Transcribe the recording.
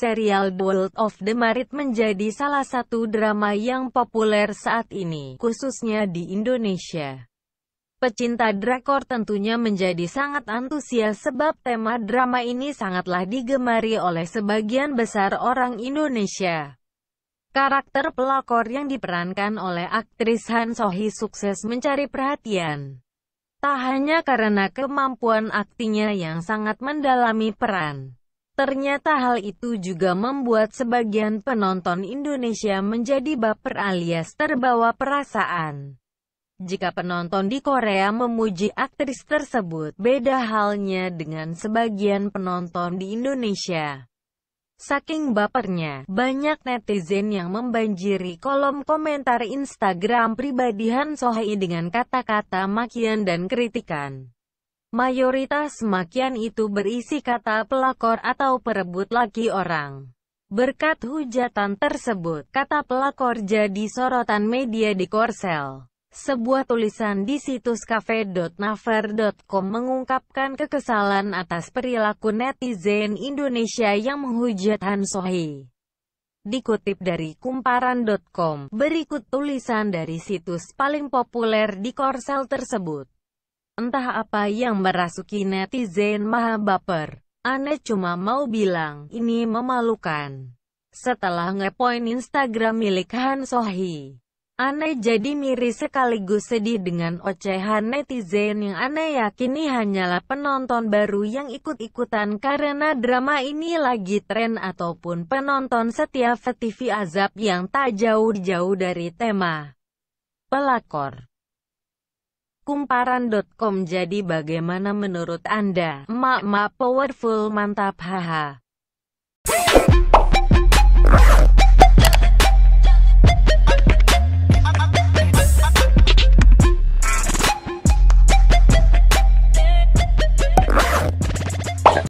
serial Bold of the Marit menjadi salah satu drama yang populer saat ini, khususnya di Indonesia. Pecinta drakor tentunya menjadi sangat antusias sebab tema drama ini sangatlah digemari oleh sebagian besar orang Indonesia. Karakter pelakor yang diperankan oleh aktris Han Sohi sukses mencari perhatian. Tak hanya karena kemampuan aktinya yang sangat mendalami peran, Ternyata hal itu juga membuat sebagian penonton Indonesia menjadi baper alias terbawa perasaan. Jika penonton di Korea memuji aktris tersebut, beda halnya dengan sebagian penonton di Indonesia. Saking bapernya, banyak netizen yang membanjiri kolom komentar Instagram pribadi Han Sohei dengan kata-kata makian dan kritikan. Mayoritas makian itu berisi kata pelakor atau perebut laki orang. Berkat hujatan tersebut, kata pelakor jadi sorotan media di Korsel. Sebuah tulisan di situs cafe.naver.com mengungkapkan kekesalan atas perilaku netizen Indonesia yang menghujat Han Sohi. Dikutip dari kumparan.com, berikut tulisan dari situs paling populer di Korsel tersebut. Entah apa yang merasuki netizen maha baper. Ane cuma mau bilang, ini memalukan. Setelah ngepoint Instagram milik Han Sohi, Ane jadi miris sekaligus sedih dengan ocehan netizen yang Ane yakini hanyalah penonton baru yang ikut-ikutan karena drama ini lagi tren ataupun penonton setia TV Azab yang tak jauh-jauh dari tema pelakor kumparan.com Jadi bagaimana menurut Anda? Emak-emak powerful mantap haha.